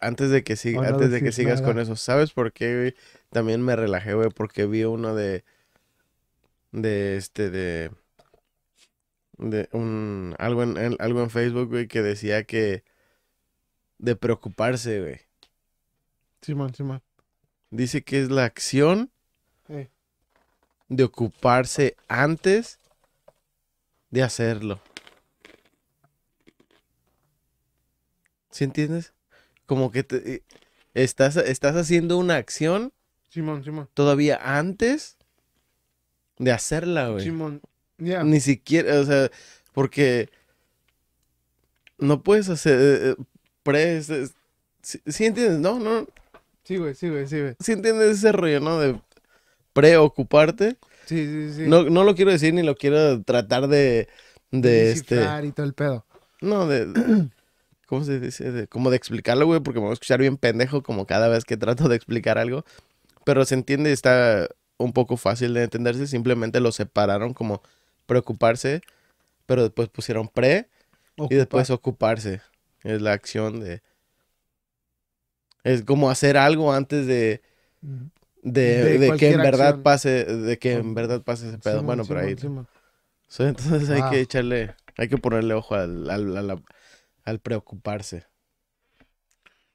Antes de que, siga, antes de que sigas con eso, ¿sabes por qué también me relajé, güey? Porque vi uno de. De este, de. un. Algo en, algo en Facebook, güey, que decía que. De preocuparse, güey. sí, mal, Sí, Dice que es la acción. De ocuparse antes. De hacerlo. ¿Sí entiendes? como que te, eh, estás, estás haciendo una acción. Simón, Simón. Todavía antes de hacerla, güey. Simón, ya. Ni siquiera, o sea, porque no puedes hacer. Eh, eh, pre, Si entiendes? No, no. Sí, güey, sí, güey, sí, güey. Si entiendes ese rollo, ¿no? De preocuparte. Sí, sí, sí. No, lo quiero decir ni lo quiero tratar de. De este. y todo el pedo. No, de. ¿Cómo se dice? Como de explicarlo, güey, porque me voy a escuchar bien pendejo como cada vez que trato de explicar algo. Pero se entiende, está un poco fácil de entenderse. Simplemente lo separaron como preocuparse, pero después pusieron pre y después ocuparse. Es la acción de. Es como hacer algo antes de. De, de, que en verdad pase. De que en verdad pase ese pedo. bueno, pero ahí. entonces hay que ah. echarle. Hay que ponerle ojo al, al, a la al preocuparse.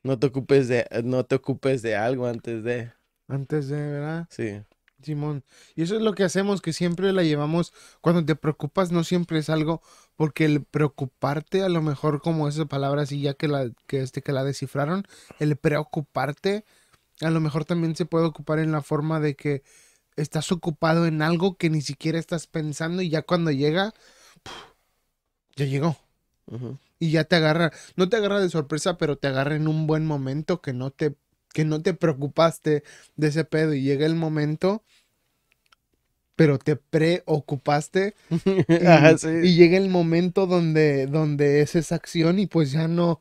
No te ocupes de, no te ocupes de algo antes de. Antes de, ¿verdad? Sí. Simón. Y eso es lo que hacemos, que siempre la llevamos. Cuando te preocupas, no siempre es algo, porque el preocuparte, a lo mejor como esa palabra y ya que la, que este, que la descifraron, el preocuparte, a lo mejor también se puede ocupar en la forma de que estás ocupado en algo que ni siquiera estás pensando y ya cuando llega, ya llegó y ya te agarra, no te agarra de sorpresa, pero te agarra en un buen momento que no te, que no te preocupaste de ese pedo y llega el momento, pero te preocupaste y, llega el momento donde, donde es esa acción y pues ya no,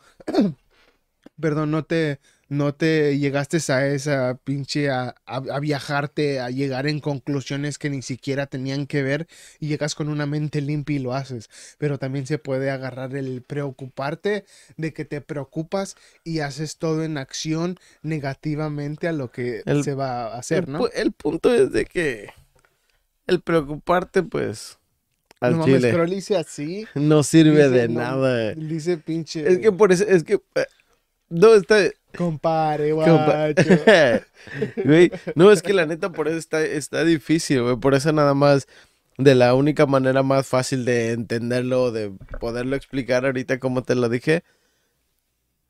perdón, no te, no te llegaste a esa pinche a, viajarte, a llegar en conclusiones que ni siquiera tenían que ver y llegas con una mente limpia y lo haces. Pero también se puede agarrar el preocuparte de que te preocupas y haces todo en acción negativamente a lo que se va a hacer, ¿no? El punto es de que el preocuparte, pues... no así. No sirve de nada. Dice pinche. Es que por eso, es que. Eh, no, está. Compare, no, es que la neta por eso está, difícil, Por eso nada más, de la única manera más fácil de entenderlo, de poderlo explicar ahorita como te lo dije,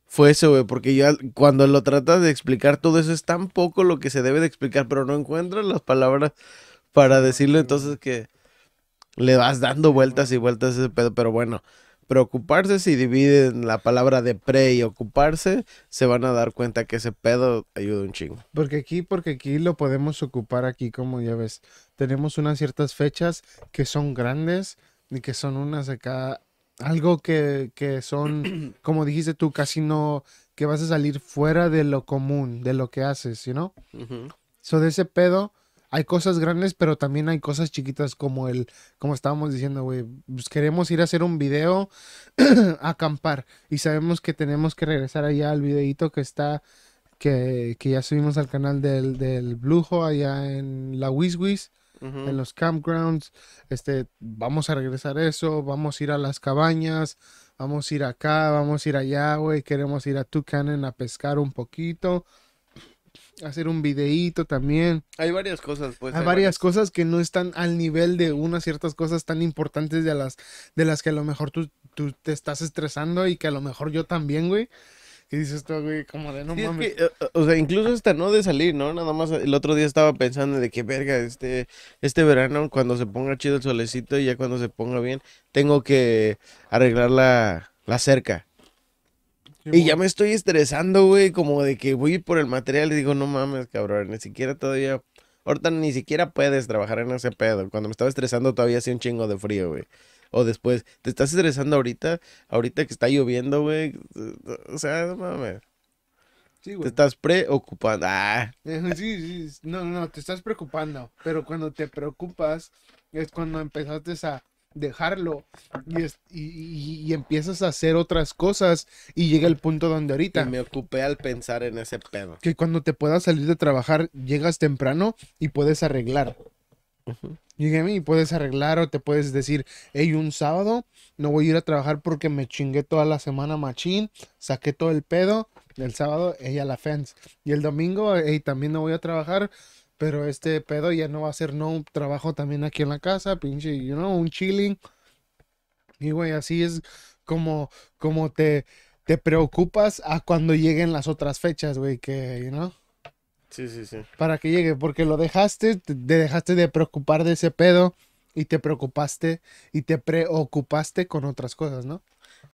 fue eso, Porque ya cuando lo tratas de explicar todo eso es tan poco lo que se debe de explicar, pero no encuentras las palabras para decirlo, entonces que le vas dando vueltas y vueltas ese pedo. Pero bueno, preocuparse, si dividen la palabra de pre y ocuparse, se van a dar cuenta que ese pedo ayuda un chingo. Porque aquí, porque aquí lo podemos ocupar aquí, como ya ves, tenemos unas ciertas fechas que son grandes y que son unas acá, algo que, son, como dijiste tú, casi no, que vas a salir fuera de lo común, de lo que haces, ¿sí ¿no? de ese pedo hay cosas grandes, pero también hay cosas chiquitas como el, como estábamos diciendo, güey, pues, queremos ir a hacer un video, a acampar y sabemos que tenemos que regresar allá al videito que está, que, ya subimos al canal del, del Blujo allá en la Wiswis. En los campgrounds, este, vamos a regresar eso, vamos a ir a las cabañas, vamos a ir acá, vamos a ir allá, güey, queremos ir a Tucanen a pescar un poquito hacer un videíto también. Hay varias cosas, pues. Hay, varias, cosas que no están al nivel de unas ciertas cosas tan importantes de las, de las que a lo mejor tú, tú te estás estresando y que a lo mejor yo también, güey. y dices tú, güey? Como de no mames. Eh, o sea, incluso hasta no de salir, ¿no? Nada más el otro día estaba pensando de que, verga, este, este verano, cuando se ponga chido el solecito y ya cuando se ponga bien, tengo que arreglar la, la cerca y ya me estoy estresando, güey, como de que voy por el material y digo, no mames, cabrón, ni siquiera todavía... Ahorita ni siquiera puedes trabajar en ese pedo. Cuando me estaba estresando todavía hacía un chingo de frío, güey. O después, te estás estresando ahorita, ahorita que está lloviendo, güey. O sea, no mames. Sí, güey. Te estás preocupando. Ah. Sí, sí, no, no, te estás preocupando. Pero cuando te preocupas es cuando empezaste a dejarlo y, y, empiezas a hacer otras cosas y llega el punto donde ahorita. me ocupé al pensar en ese pedo. Que cuando te puedas salir de trabajar, llegas temprano y puedes arreglar. dígame Y puedes arreglar o te puedes decir, hey, un sábado no voy a ir a trabajar porque me chingué toda la semana machín, saqué todo el pedo, el sábado, ella a la fence. Y el domingo, hey, también no voy a trabajar pero este pedo ya no va a ser no un trabajo también aquí en la casa, pinche, you know, un chilling. Y güey, así es como, como te, te preocupas a cuando lleguen las otras fechas, güey, que, you know. Sí, sí, sí. Para que llegue, porque lo dejaste, te dejaste de preocupar de ese pedo y te preocupaste y te preocupaste con otras cosas, ¿no?